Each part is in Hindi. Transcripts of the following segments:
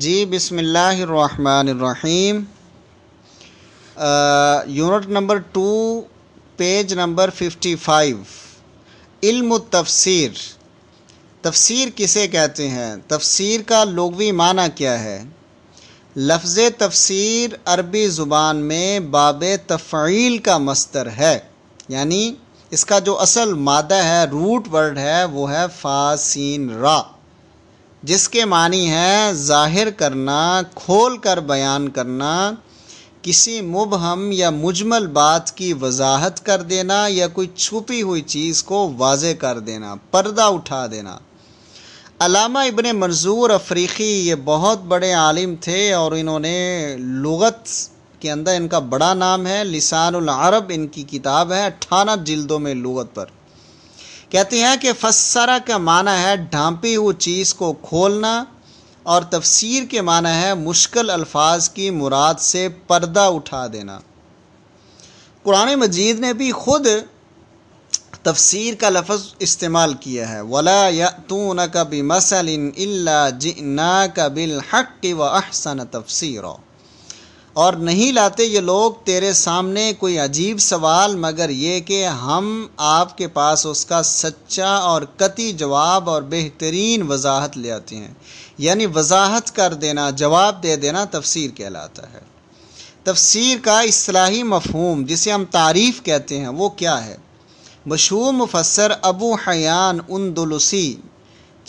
जी बिसमीम unit number two page number fifty five इल्म तफसीर तफसीर किसे कहते हैं तफसीर का लोगवी माना क्या है लफ्ज़ तफसीर अरबी ज़ुबान में बाब तफ़ील का मस्तर है यानी इसका जो असल मादा है रूट वर्ड है वो है फासीन रा जिसके मानी है ज़ाहिर करना खोल कर बयान करना किसी मुबहम या मुजमल बात की वजाहत कर देना या कोई छुपी हुई चीज़ को वाज कर देना पर्दा उठा देना अलामा इबन मंजूर अफ्रीकी ये बहुत बड़े आलिम थे और इन्होंने लगत के अंदर इनका बड़ा नाम है लिसान अरब इनकी किताब है अट्ठानह जिल्दों में लगत पर कहते हैं कि फसरा का माना है ढांपी हुई चीज़ को खोलना और तफसीर के माना है मुश्किल अल्फाज की मुराद से पर्दा उठा देना कुरान मजीद ने भी खुद तफसीर का लफज इस्तेमाल किया है वला या तू न कभी मसल जिन्ना कबिल हक व अहसन तफसर और नहीं लाते ये लोग तेरे सामने कोई अजीब सवाल मगर ये कि हम आपके पास उसका सच्चा और कति जवाब और बेहतरीन वजाहत ले आते हैं यानी वजाहत कर देना जवाब दे देना तफसीर कहलाता है तफसीर का असलाही मफहूम जिसे हम तारीफ़ कहते हैं वो क्या है मशहूर मुफसर अबू हयान उन दुलसी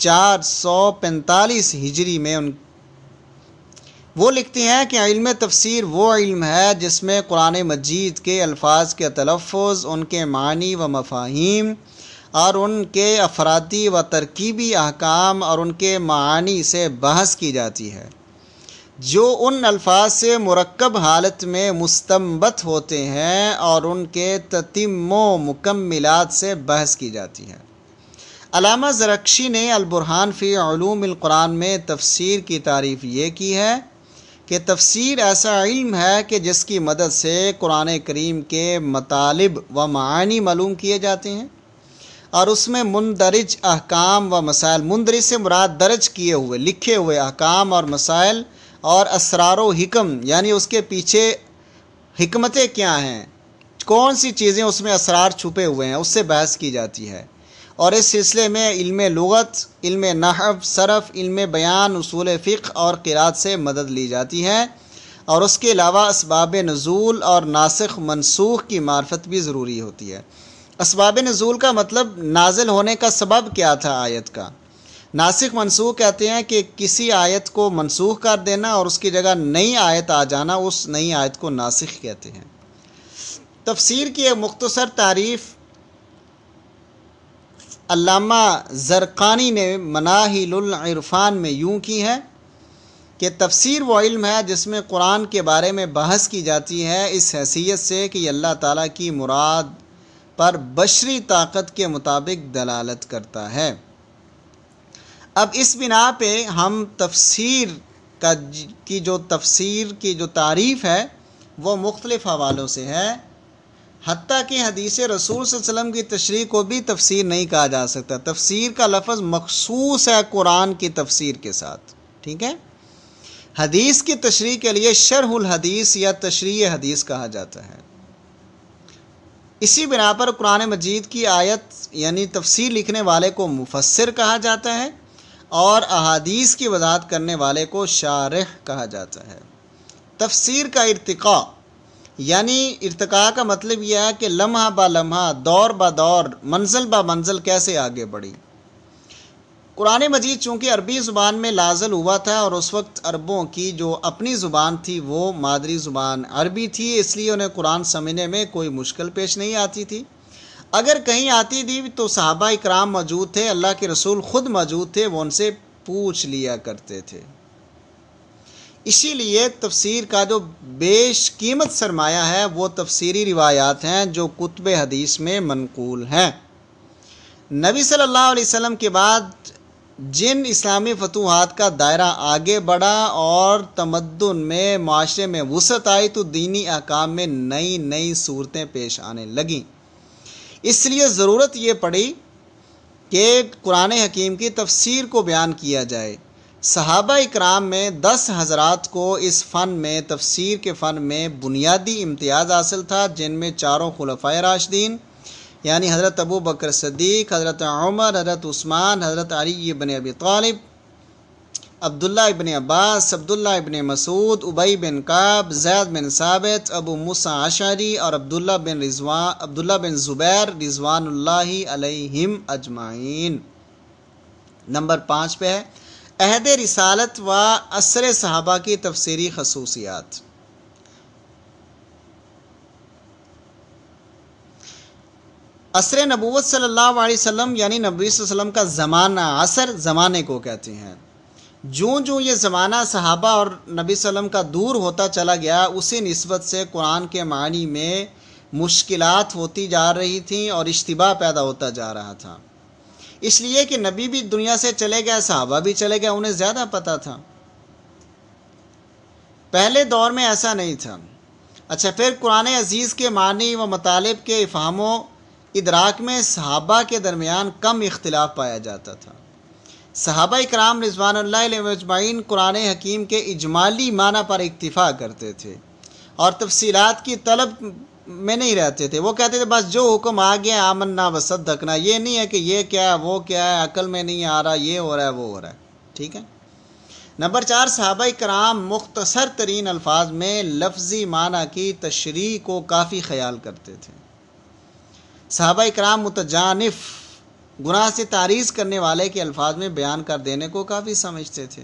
चार सौ पैंतालीस हिजरी में उन वो लिखती हैं कि इल्म तफसीर वो इल्म है जिसमें कुरान मजीद के अल्फाज के तलफ़ उनके मानी व मफाहिम और उनके अफराती व तरकीबी अहकाम और उनके मानी से बहस की जाती है जो उन अल्फाज से मरकब हालत में मुस्तमत होते हैं और उनके ततिमो मुकम्मिलात से बहस की जाती है अलामा जरक्शी ने अलबुरहान फ़ी कुरान में तफसीर की तारीफ़ ये की है कि तफसीर ऐसा इल्म है कि जिसकी मदद से कुरान करीम के मतालब व मानी मालूम किए जाते हैं और उसमें मुंदरज अहकाम व मसाइल मुंदरज से मुराद दर्ज किए हुए लिखे हुए अहकाम और मसाइल और असरार हिकम यानी उसके पीछे हमतें क्या हैं कौन सी चीज़ें उसमें असरार छुपे हुए हैं उससे बहस की जाती है और इस सिलसिले में इल्म लगत इल्म नहब सरफ इल्म बयान असूल फ़िक और किरात से मदद ली जाती है और उसके अलावा इसबाब नज़ूल और नासिक मनसूख की मार्फत भी ज़रूरी होती है इसबाब नज़ूल का मतलब नाजिल होने का सबब क्या था आयत का नासिक मनसूख कहते हैं कि किसी आयत को मनसूख कर देना और उसकी जगह नई आयत आ जाना उस नई आयत को नासिक कहते हैं तफसीर की एक मुख्तसर तारीफ़ अल्लामा ज़रक़ानी ने मनाहिलरफ़ान में यूँ की है कि तफसीर व इल्म है जिसमें कुरान के बारे में बहस की जाती है इस हैसियत से कि अल्लाह ताला की मुराद पर बशरी ताकत के मुताबिक दलालत करता है अब इस बिना पे हम तफसर का की जो तफसीर की जो तारीफ़ है वो मुख्तलिफ़ हवालों से है हती कि हदीस रसूल वसलम की तशरी को भी तफसीर नहीं कहा जा सकता तफसीर का लफज़ मखसूस है कुरान की तफसीर के साथ ठीक है हदीस की तशरी के लिए शरहुल हदीस या तशरी हदीस कहा जाता है इसी बिना पर कुरान मजीद की आयत यानी तफसीर लिखने वाले को मुफसर कहा जाता है और अहादीस की वजाहत करने वाले को शारह कहा जाता है तफसीर का इरतिका यानी इरतका का मतलब यह है कि लम्हा बा लम्हा दौर बा दौर मंजिल बा मंजिल कैसे आगे बढ़ी कुरान मजीद चूँकि अरबी ज़ुबान में लाजल हुआ था और उस वक्त अरबों की जो अपनी ज़ुबान थी वो मादरी ज़ुबान अरबी थी इसलिए उन्हें कुरान समझने में कोई मुश्किल पेश नहीं आती थी अगर कहीं आती थी तो साहबा इकराम मौजूद थे अल्लाह के रसूल ख़ुद मौजूद थे वो उनसे पूछ लिया करते थे इसीलिए तफसीर का जो बेश कीमत सरमाया है वो तफसीरी रिवायात हैं जो कुतब हदीस में मनकूल हैं नबी सल्लल्लाहु अलैहि वसल्लम के बाद जिन इस्लामी फतूहत का दायरा आगे बढ़ा और तमद्दन में माशरे में वसत आई तो दीनी अहकाम में नई नई सूरतें पेश आने लगें इसलिए ज़रूरत ये पड़ी कि कुरान हकीम की तफसीर को बयान किया जाए सहाबा इकराम में दस हजरात को इस फ़न में तफसीर के फ़न में बुनियादी इम्तियाज़ हासिल था जिनमें चारों खुलफा राशदीन यानी हज़रत अबू बकर सदीक हज़रत उमर हज़रत उस्मान हज़रत अली बन अबी तालिब अब्दुल्ला इबन अब्बास अब्दुल्ला इबन मसूद उबई बिन काब जैद बिन साबित अबू मूसा आशारी और अब्दुल्ला बिन रिजवान अब्दुल्ला बिन ज़ुबैर रिजवानल्लाम अजमाइन नंबर पाँच पे है अहद रिसालत व असर सहाबा की तफसरी खसूसियात असर नबूत सल्लल्लाहु अलैहि वसल्लम यानी नबी वसल्लम का ज़माना असर ज़माने को कहते हैं जो जो ये ज़माना सहाबा और नबी वसल्लम का दूर होता चला गया उसी नस्बत से कुरान के मानी में मुश्किलात होती जा रही थी और इश्तबा पैदा होता जा रहा था इसलिए कि नबी भी दुनिया से चले गए साहबा भी चले गए उन्हें ज़्यादा पता था पहले दौर में ऐसा नहीं था अच्छा फिर कुरान अजीज़ के मानी व मतालब के इफ़ामों इदराक में सहाबा के दरमियान कम इख्तलाफ पाया जाता था सहाबा कराम रिजवानजमाइन कुरान हकीम के इजमाली माना पर इतफ़ा करते थे और तफसीत की तलब में नहीं रहते थे वो कहते थे बस जो हुक्म आ गया आमन्ना वसद धकना ये नहीं है कि ये क्या है वो क्या है अकल में नहीं आ रहा ये हो रहा है वो हो रहा है ठीक है नंबर चार सहाबा कराम मुख्तसर तरीन अल्फाज में लफ्ज़ी माना की तशरी को काफ़ी ख्याल करते थे सहाबा कराम मुतजानफ़ गुनाह से तारीज़ करने वाले के अल्फाज में बयान कर देने को काफ़ी समझते थे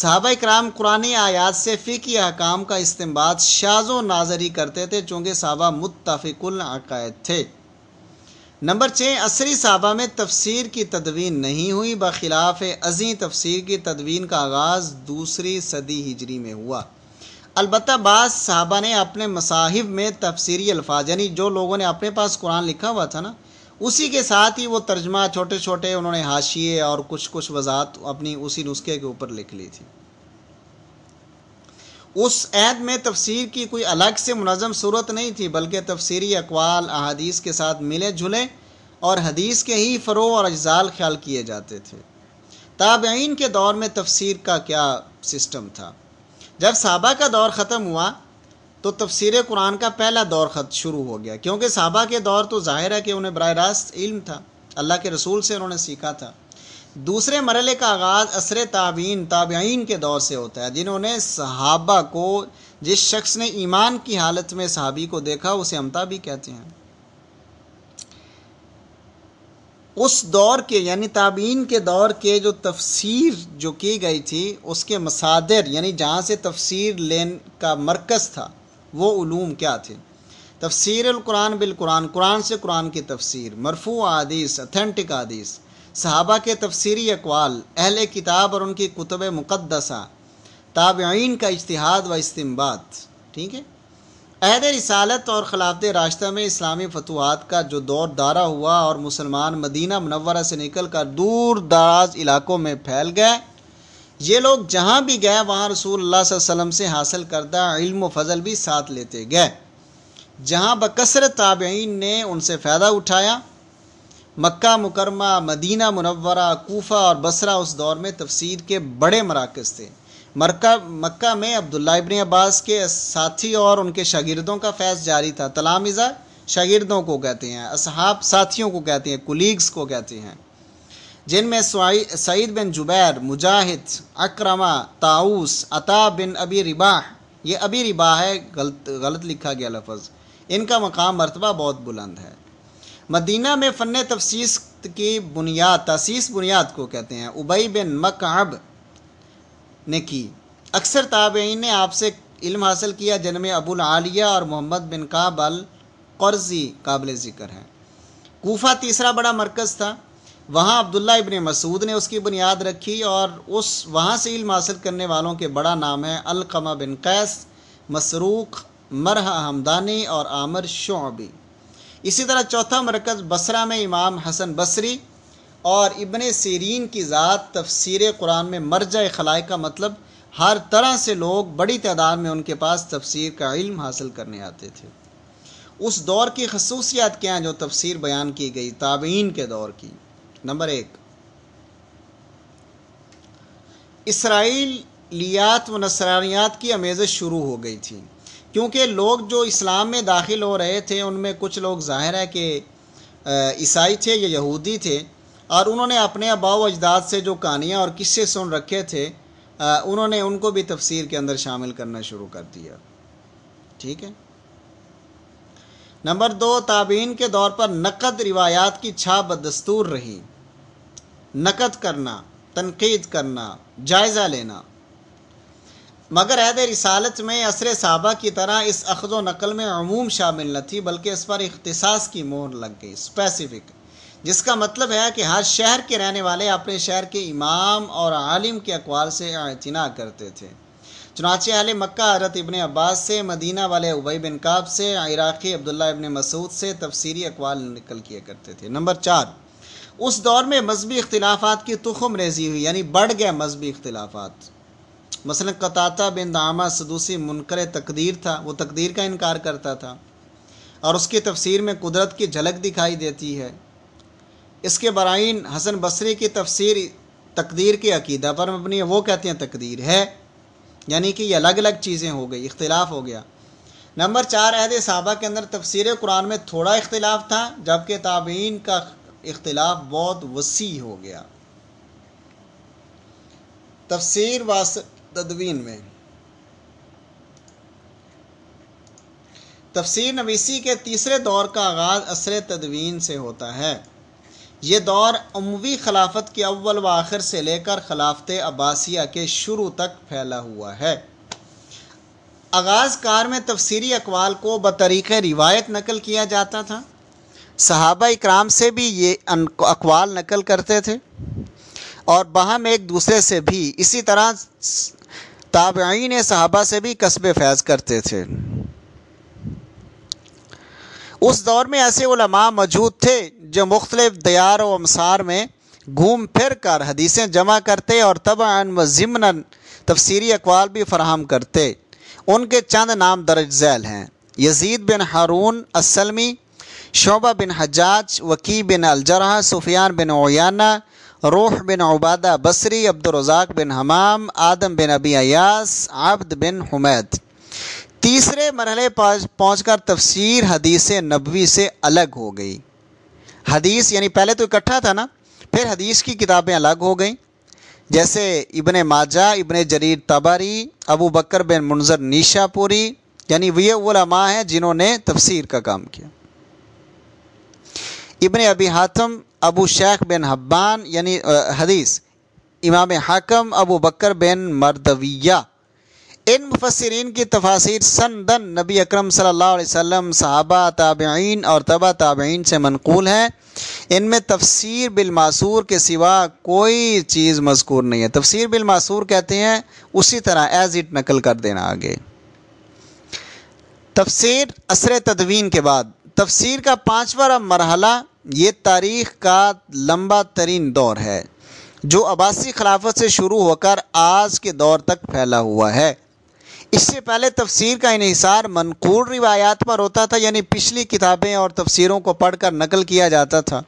सहाबा कराम कुरानी आयात से फ़िकी अहकाम का इस्तेमाल शाजो नाजरी करते थे चूँकि साहबा मुतफ़िकल अकायद थे नंबर छः असरी साहबा में तफसीर की तदवीन नहीं हुई बखिलाफ अजी तफसीर की तदवीन का आगाज़ दूसरी सदी हिजरी में हुआ अलबत् बाज़ साहबा ने अपने मसाहिब में तफसीरी अल्फाज यानी जो लोगों ने अपने पास कुरान लिखा हुआ था ना उसी के साथ ही वो तर्जमा छोटे छोटे उन्होंने हाशिए और कुछ कुछ वजात अपनी उसी नुस्खे के ऊपर लिख ली थी उस ऐद में तफसीर की कोई अलग से मुनज़म सूरत नहीं थी बल्कि तफसीरी अकवाल अहादीस के साथ मिले जुले और हदीस के ही फ़रो और अजाल ख्याल किए जाते थे ताबेन के दौर में तफसीर का क्या सिस्टम था जब साबा का दौर ख़त्म हुआ तो तफसर कुरान का पहला दौर ख़त शुरू हो गया क्योंकि साहबा के दौर तो ज़ाहिर है कि उन्हें बर रास्त इल्म था अल्लाह के रसूल से उन्होंने सीखा था दूसरे मरल का आगाज़ असर ताबीन ताबीन के दौर से होता है जिन्होंने सहाबा को जिस शख्स ने ईमान की हालत में सहाबी को देखा उसे हमता भी कहते हैं उस दौर के यानी ताबीन के दौर के जो तफसीर जो की गई थी उसके मसादर यानी जहाँ से तफसीर लेन का मरकज़ था वो ूम क्या थे तफसीर कुरान बिल कुरान कुरान से कुरान की तफसीर मरफू आदीस अथेंटिक आदीस सहाबा के तफसीरी अकवाल अहल किताब और उनकी कुतब मुक़दसा ताबीन का इश्तहाद व इस्तेमबात ठीक है अहद रिसालत और खिलाफत रास्ता में इस्लामी फतवाहत का जो दौर दारा हुआ और मुसलमान मदीना मनवरा से निकल कर दूर दराज इलाकों में फैल गए ये लोग जहाँ भी गए वहाँ रसूल वसम से हासिल करदा इल्म फजल भी साथ लेते गए जहाँ बकसर ताबेन ने उनसे फ़ायदा उठाया मक्का मुकरमा मदीना मुनवरा कोफा और बसरा उस दौर में तफसीर के बड़े मराकज़ थे मरका मक्का में अब्दुल्ला इबन अब्बास के साथी और उनके शागिर्दों का फैज़ जारी था तलामिज़ा शागिर्दों को कहते हैं असहाब साथियों को कहते हैं कुलीग्स को कहते हैं जिनमें सईद बिन जुबैर मुजाहिद अक्रमा ताऊस अता बिन अबी रिबाह ये अबी रिबाह है गलत गलत लिखा गया लफज इनका मकाम मरतबा बहुत बुलंद है मदीना में फ़न तफसीस की बुनियाद तसीस बुनियाद को कहते हैं उबई बिन मकहब ने की अक्सर ताबेन ने आपसे इल्म हासिल किया जिनमें अबुल आलिया और मोहम्मद बिन काबल कर्जी काबिल ज़िक्र हैं कोफ़ा तीसरा बड़ा मरकज़ था वहाँ अब्दुल्ला इबन मसूद ने उसकी बुनियाद रखी और उस वहाँ से इल्म हासिल करने वालों के बड़ा नाम है अलकमा बिन कैस मसरूक मरह हमदानी और आमर शोबी इसी तरह चौथा मरकज़ बसरा में इमाम हसन बसरी और इबन सीरीन की ज़ात तफसीर कुरान में मरज खलाए का मतलब हर तरह से लोग बड़ी तादाद में उनके पास तफसीर का इल्म हासिल करने आते थे उस दौर की खसूसियात क्या हैं जो तफसीर बयान की गई ताबीन के दौर की नंबर एक इसराइलियात व नसरानियात की अमेज़ शुरू हो गई थी क्योंकि लोग जो इस्लाम में दाखिल हो रहे थे उनमें कुछ लोग ज़ाहिर है कि ईसाई थे या यहूदी थे और उन्होंने अपने अबाव अजदाद से जो कहानियाँ और किस्से सुन रखे थे उन्होंने उनको भी तफसीर के अंदर शामिल करना शुरू कर दिया ठीक है नंबर दो ताबीन के दौर पर नकद रिवायात की छा बदस्तूर रही नकद करना तनकीद करना जायज़ा लेना मगर अहद रिसालत में असर साहबा की तरह इस अखद नकल में अमूम शामिल न थी बल्कि इस पर अख्तसास की मोर लग गई स्पेसिफिक जिसका मतलब है कि हर शहर के रहने वाले अपने शहर के इमाम और आलिम के अकवाल से अतना करते थे चुनाचे आल मक्का हरत इबन अब्बास से मदीना वाले उबई बिन काब से इराक़ी अब्दुल्ला इबन मसूद से तफसीरी अकवाल निकल किया करते थे नंबर चार उस दौर में मजहबी इख्लाफा की तुखम रेजी हुई यानी बढ़ गया मजहबी इख्लाफा मसलन कताता बिन दामा सदूसी मुनकर तकदीर था वो तकदीर का इनकार करता था और उसकी तफसीर में कुदरत की झलक दिखाई देती है इसके बराइन हसन बसरी की तफसीर तकदीर के अकीदा पर मबनी है वो कहते हैं तकदीर है यानी कि ये अलग अलग चीज़ें हो गई इख्तलाफ हो गया नंबर चार अहद साहबा के अंदर तफसर कुरान में थोड़ा इख्तलाफ था जबकि ताबीन का इख्तलाफ बहुत वसी हो गया तफसर वास तदवीन में तफसर नवीसी के तीसरे दौर का आगाज़ असर तदवीन से होता है ये दौर उमवी खिलाफत के अव्वल व आखिर से लेकर खिलाफत अब्बासिया के शुरू तक फैला हुआ है आगाज़ कार में तफसीरी अकवाल को बतरीक़ रिवायत नकल किया जाता था सहाबा इक्राम से भी ये अकवाल नकल करते थे और बहम एक दूसरे से भी इसी तरह ताबीन सहाबा से भी कस्ब फैज़ करते थे उस दौर में ऐसे उलमा मौजूद थे जो मुख्तलिफ दयार व अमसार में घूम फिर कर हदीसें जमा करते और तबान व ज़िमन तफसरी अकवाल भी फराहम करते उनके चंद नाम दर्ज झैल हैं यजीद बिन हारून असलमी शोबा बिन हजाज वकी बिन अलजरा सुफियान बिन ओयाना रूह बिन उबादा बसरी अब्दुलरजाक बिन हमाम आदम बिन अबी अयास आब्द बिन हुमैद तीसरे मरहले पहुँच कर तफसर हदीस नबवी से अलग हो गई हदीस यानी पहले तो इकट्ठा था ना फिर हदीस की किताबें अलग हो गई जैसे इबन माजा इबन जरीर तबारी अबू बकर बिन मुंजर नीशापुरी यानी ये उलमा हैं जिन्होंने तफसीर का काम किया इबन अबी हाथम अबू शेख बिन हब्बान यानी हदीस इमाम हाकम अबू बकर बिन मरदविया इन मुफसरीन की तफासिर सन दन नबी अक्रम सल्लल्लाहु अलैहि सहाबा ताबीन और तबा ताबीन से मनकूल हैं इनमें तफसीर बिलमासूर के सिवा कोई चीज़ मजकूर नहीं है तफसीर बिलमासूर कहते हैं उसी तरह एज इट नकल कर देना आगे तफसीर असर तदवीन के बाद तफसीर का पाँचवा मरहला ये तारीख़ का लम्बा तरीन दौर है जो अबासी खिलाफत से शुरू होकर आज के दौर तक फैला हुआ है इससे पहले तफसीर का इसार मनकूर रिवायात पर होता था यानी पिछली किताबें और तफसीरों को पढ़कर नकल किया जाता था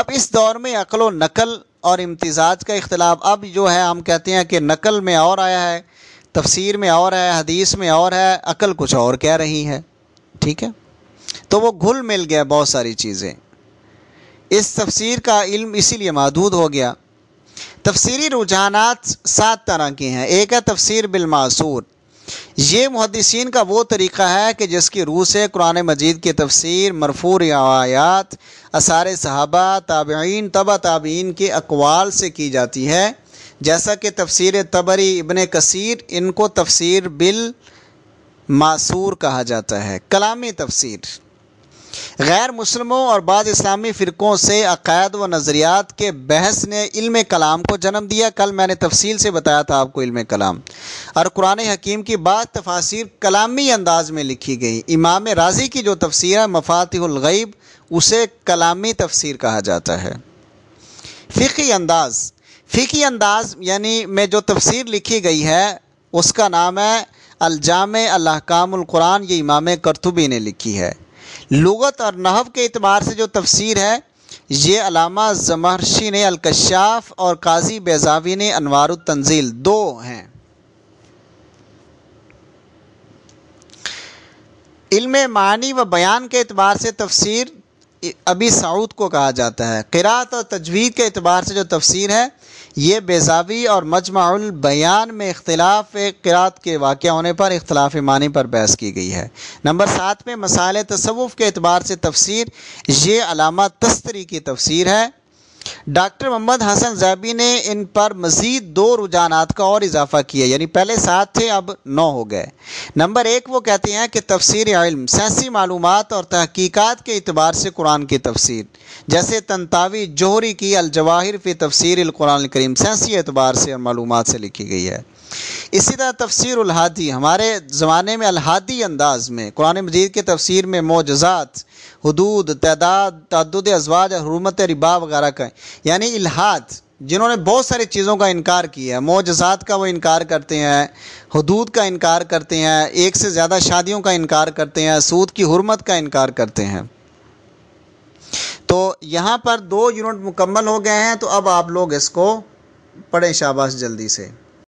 अब इस दौर में अकल नकल और इम्तज़ाज का इख्तलाफ अब जो है हम कहते हैं कि नकल में और आया है तफसीर में और है हदीस में और है अकल कुछ और कह रही है ठीक है तो वो घुल मिल गया बहुत सारी चीज़ें इस तफसीर का इल्म इसीलिए महदूद हो गया तफसीरी रुझाना सात तरह के हैं एक है तफसीर बिलमासूर ये मुहदसिन का वो तरीक़ा है कि जिसकी रूह से कुरान मजीद की तफसीर मरफूर आयात असार सहाबा ताबीन तबा ताबीन के अकवाल से की जाती है जैसा कि तफसीर तबरी इबन कसीर इनको तफसीर बिल मासूर कहा जाता है कलामी तफसीर गैर मुसलमों और बाद इस्लामी फ़िरक़ों से अक़ायद व नज़रियात के बहस ने इल्म कलाम को जन्म दिया कल मैंने तफसील से बताया था आपको इल्म कलाम और कुरान हकीम की बात तफासिर कलामी अंदाज में लिखी गई इमाम राजी की जो तफसीर है मफातहलगैब उसे कलामी तफसीर कहा जाता है फ़िकी अंदाज़ फ़िकी अंदाज यानी में जो तफसीर लिखी गई है उसका नाम है अलजाम अल्लाहकामुल कुरान ये इमाम करतुबी ने लिखी है लगत और नहब के अतबार से जो तफसीर है ये अलामा जमहर्षी ने अलकशाफ और काजी बेजावी ने अनवार तंजील दो हैं इल्म मानी व बयान के अतबार से तफसीर अभी साउद को कहा जाता है किरात और तजवीज के अतबार से जो तफसीर है ये बेजावी और मजमाउल बयान में इख्तलाफ किरात के वाक़ होने पर इख्तलाफ मानी पर बहस की गई है नंबर सात में मसाले तसवुफ़ के अतबार से तफसर ये अलामा तस्तरी की तफसर है डॉक्टर मोहम्मद हसन जैबी ने इन पर मज़ीद दो रुझान का और इजाफा किया यानी पहले सात थे अब नौ हो गए नंबर एक वो कहते हैं कि तफसर इल्म सैसी मालूम और तहकीक़ात के अतबार से कुरान की तफसीर जैसे तनतावी जोहरी की अलजवाहिर फ़ी तफसर कुरान करीम सैसी एतबार से और मालूम से लिखी गई है इसी तरह तफसर अलहादी हमारे ज़माने में अलहादी अंदाज में कुरान मजीद के तफसर में मोजात हदूद तदाद तदुद अजवाज हरमत रिबा वगैरह का यानी इलाहाद जिन्होंने बहुत सारी चीज़ों का इनकार किया है मोजात का वो इनकार करते हैं हदूद का इनकार करते हैं एक से ज़्यादा शादियों का इनकार करते हैं सूद की हरमत का इनकार करते हैं तो यहाँ पर दो यूनिट मुकम्मल हो गए हैं तो अब आप लोग इसको पढ़ें शाबाश जल्दी से